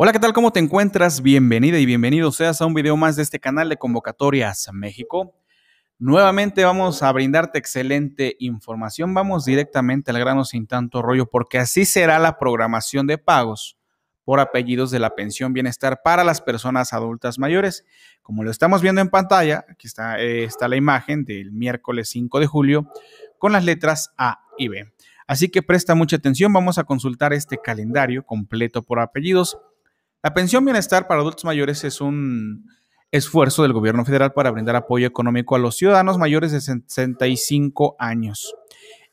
Hola, ¿qué tal? ¿Cómo te encuentras? Bienvenida y bienvenido seas a un video más de este canal de Convocatorias México. Nuevamente vamos a brindarte excelente información. Vamos directamente al grano sin tanto rollo, porque así será la programación de pagos por apellidos de la pensión bienestar para las personas adultas mayores. Como lo estamos viendo en pantalla, aquí está, eh, está la imagen del miércoles 5 de julio con las letras A y B. Así que presta mucha atención, vamos a consultar este calendario completo por apellidos la pensión bienestar para adultos mayores es un esfuerzo del gobierno federal para brindar apoyo económico a los ciudadanos mayores de 65 años.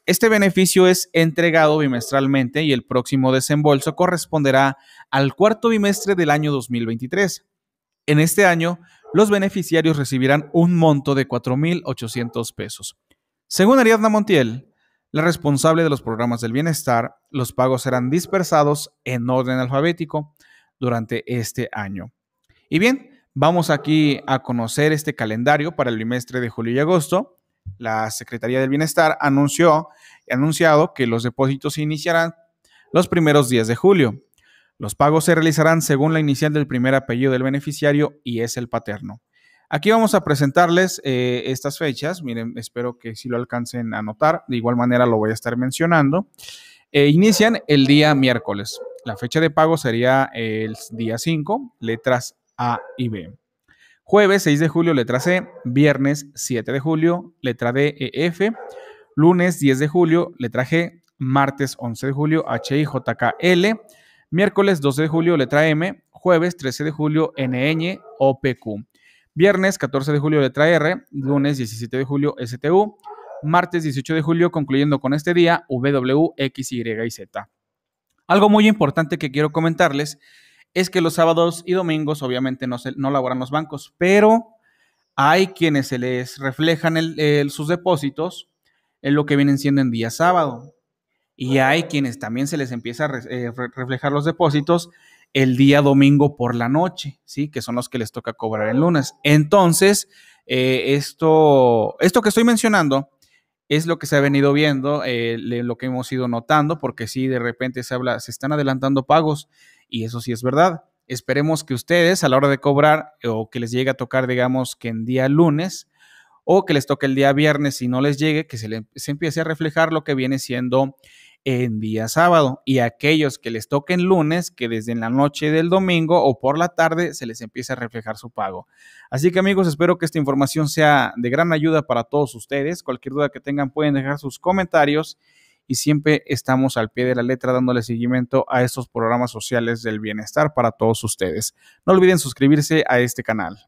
Este beneficio es entregado bimestralmente y el próximo desembolso corresponderá al cuarto bimestre del año 2023. En este año, los beneficiarios recibirán un monto de 4.800 pesos. Según Ariadna Montiel, la responsable de los programas del bienestar, los pagos serán dispersados en orden alfabético durante este año. Y bien, vamos aquí a conocer este calendario para el trimestre de julio y agosto. La Secretaría del Bienestar anunció anunciado que los depósitos se iniciarán los primeros días de julio. Los pagos se realizarán según la inicial del primer apellido del beneficiario y es el paterno. Aquí vamos a presentarles eh, estas fechas. Miren, espero que si lo alcancen a notar. De igual manera lo voy a estar mencionando. Eh, inician el día miércoles. La fecha de pago sería el día 5, letras A y B. Jueves 6 de julio, letra C. Viernes 7 de julio, letra D, E, F. Lunes 10 de julio, letra G. Martes 11 de julio, H, I, J, K, L. Miércoles 12 de julio, letra M. Jueves 13 de julio, N, Ñ, O, P, Q. Viernes 14 de julio, letra R. Lunes 17 de julio, S, T, U martes 18 de julio, concluyendo con este día w x y y z Algo muy importante que quiero comentarles es que los sábados y domingos obviamente no, se, no laboran los bancos, pero hay quienes se les reflejan sus depósitos en lo que vienen siendo en día sábado. Y hay quienes también se les empieza a eh, reflejar los depósitos el día domingo por la noche, ¿sí? Que son los que les toca cobrar el lunes. Entonces, eh, esto, esto que estoy mencionando es lo que se ha venido viendo, eh, lo que hemos ido notando, porque sí, de repente se habla, se están adelantando pagos y eso sí es verdad. Esperemos que ustedes a la hora de cobrar eh, o que les llegue a tocar, digamos, que en día lunes o que les toque el día viernes y no les llegue, que se, se empiece a reflejar lo que viene siendo en día sábado y aquellos que les toquen lunes, que desde la noche del domingo o por la tarde se les empieza a reflejar su pago. Así que amigos, espero que esta información sea de gran ayuda para todos ustedes. Cualquier duda que tengan pueden dejar sus comentarios y siempre estamos al pie de la letra dándole seguimiento a estos programas sociales del bienestar para todos ustedes. No olviden suscribirse a este canal.